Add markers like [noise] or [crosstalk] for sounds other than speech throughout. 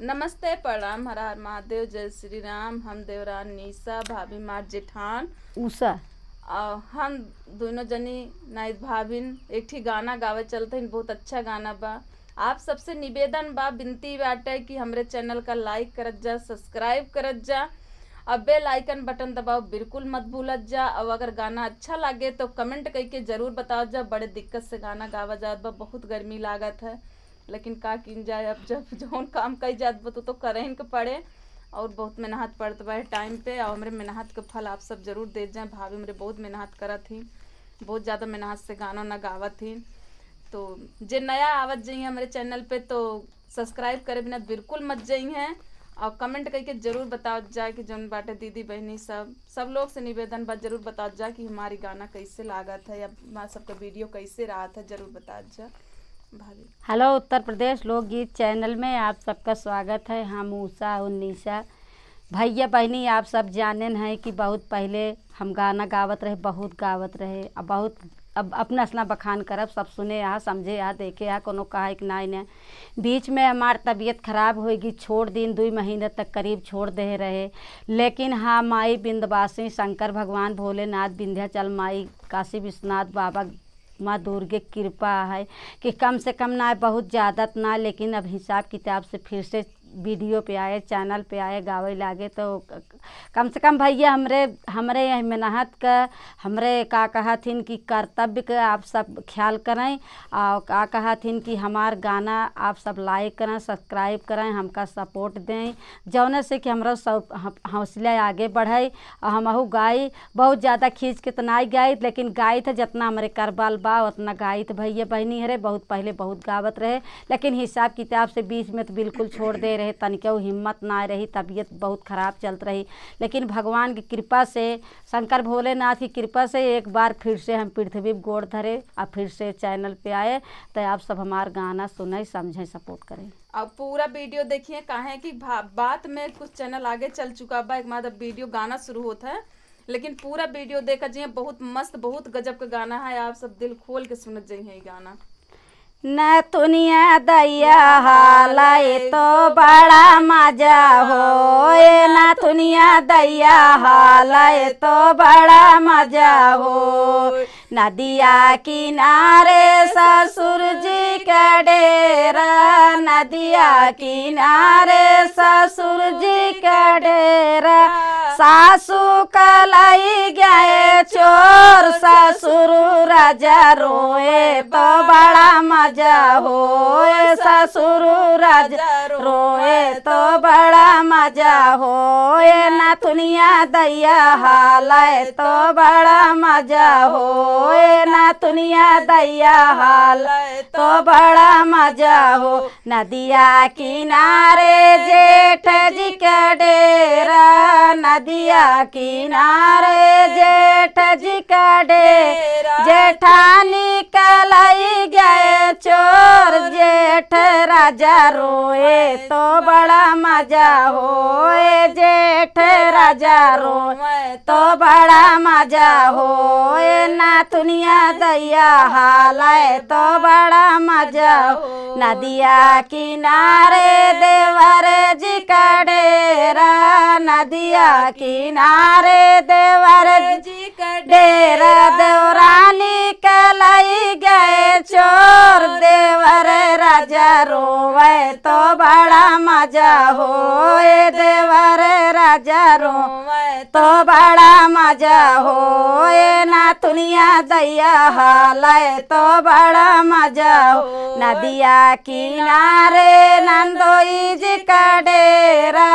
नमस्ते प्रणाम हर हर महादेव जय श्री राम हम देवरान निशा भाभी मार जेठान उषा और हम दोनों जनी नाइज भाभी एक ठी गाना गावे चलते हैं बहुत अच्छा गाना बा आप सबसे निवेदन बा विनती बाटे कि हमारे चैनल का लाइक करत जा सब्सक्राइब करत जा और बेल आइकन बटन दबाओ बिल्कुल मत भूलत जा और अगर गाना अच्छा लगे तो कमेंट करके ज़रूर बताओ जा बड़े दिक्कत से गाना गावा जात बा बहुत गर्मी लागत है लेकिन का किन जाए अब जब [laughs] जौन काम कई जात बतो तो करें के पड़े और बहुत मेहनत पड़त बा टाइम पे और मेरे मेहनत के फल आप सब जरूर दे जाए भाभी मेरे बहुत मेहनत करा थी बहुत ज़्यादा मेहनत से गाना ना गावा थी तो जे नया आवत जाइए हमारे चैनल पे तो सब्सक्राइब करे बिना बिल्कुल मत हैं और कमेंट करके ज़रूर बताओ जाए कि जौन बाटे दीदी बहनी सब सब लोग से निवेदन बात जरूर बताओ जाए कि हमारी गाना कैसे लागत है या हमारा सबका वीडियो कैसे रहा था जरूर बताओ जाए हेलो उत्तर प्रदेश लोकगीत चैनल में आप सबका स्वागत है हम उषा उन्नीसा भैया बहनी आप सब जाने हैं कि बहुत पहले हम गाना गावत रहे बहुत गावत रहे अब बहुत अब अपना अपना बखान करब सब सुने आ समझे आ देखे आ कोनो कहा एक ना ना बीच में हमार तबीयत खराब होएगी छोड़ दिन दुई महीने तक करीब छोड़ दे रहे लेकिन हाँ माई बिंदवासी शंकर भगवान भोलेनाथ विंध्याचल माई काशी विश्वनाथ बाबा माँ दुर्गे कृपा है कि कम से कम ना बहुत ज़्यादा तो ना लेकिन अब हिसाब किताब से फिर से वीडियो पे आए चैनल पे आए गावे लागे तो कम से कम भैया हमरे हमरे मेहनत का हमरे का थी कि कर्तव्य का आप सब ख्याल करें और का थी कि हमार गाना आप सब लाइक करें सब्सक्राइब करें हमका सपोर्ट दें जौने से कि हमारा सब हौसला आगे बढ़े और हमहू गाय बहुत ज़्यादा खींच के तो नहीं गाय लेकिन गाय थे जितना हमारे करबाल बा उतना गाय थे भैया बहनी हरे बहुत पहले बहुत गावत रहे लेकिन हिसाब किताब से बीच में तो बिल्कुल छोड़ दे रहे रहे तनिको हिम्मत ना रही तबीयत बहुत ख़राब चलत रही लेकिन भगवान की कृपा से शंकर भोलेनाथ की कृपा से एक बार फिर से हम पृथ्वी गोड़ धरे और फिर से चैनल पे आए तो आप सब हमारा गाना सुने समझें सपोर्ट करें अब पूरा वीडियो देखिए काहे कि बात में कुछ चैनल आगे चल चुका बा एक मतलब वीडियो गाना शुरू होता है लेकिन पूरा वीडियो देखा जाइए बहुत मस्त बहुत गजब का गाना है आप सब दिल खोल के सुनत जाइए गाना नतुनिया दैया हालाए तो बड़ा मजा हो न दैया हालाए तो बड़ा मजा हो नदिया किनारे ससुर जी का डेरा नदिया किनारे ससुर जी का डेरा सासू कलाई ससुर राजा रोए तो बड़ा मजा होए ससुर राजा रोए तो बड़ा मजा होए नाथुनिया दैया हाल तो बड़ा मजा होए नाथुनिया दैया हाल तो बड़ा मजा हो नदिया किनारे जेठ जी के डेरा नदिया किनारे जेठ जी का डेरा जेठा गए चोर जेठ राजा रोए तो बड़ा मजा होए जेठ राजा रोए तो बड़ा मजा होए ना दुनिया दया हाल तो बड़ा मजा नदिया किनारे नदिया किनारे देवर जी का डेरा देवरानी के लई गए चोर देवर राजा रोवे तो बड़ा मजा हो देवर राजा रोवे तो बड़ा मजा हो ए नातुनिया दैया हालय तो बड़ा मजा हो नदिया किनारे नंदोई जी का डेरा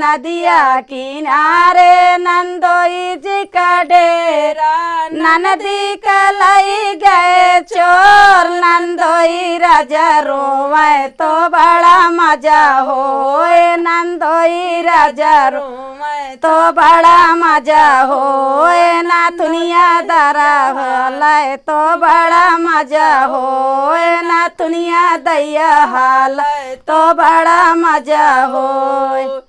नदिया किनारे नंदोई जी का डेरा ननदी कलई गए चोर नंदोई राजा रोवे तो बड़ा मजा होए नंदोई राजा रोवे तो बड़ा मजा होए नाथुनिया दरा भले तो बड़ा मजा होए नाथुनिया दैया हाल तो बड़ा मजा होए